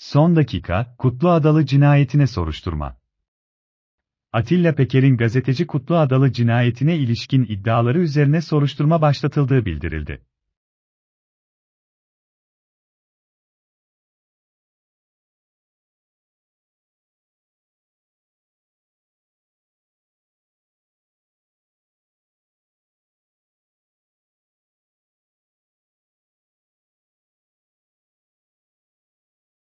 Son dakika, Kutlu Adalı cinayetine soruşturma. Atilla Peker'in gazeteci Kutlu Adalı cinayetine ilişkin iddiaları üzerine soruşturma başlatıldığı bildirildi.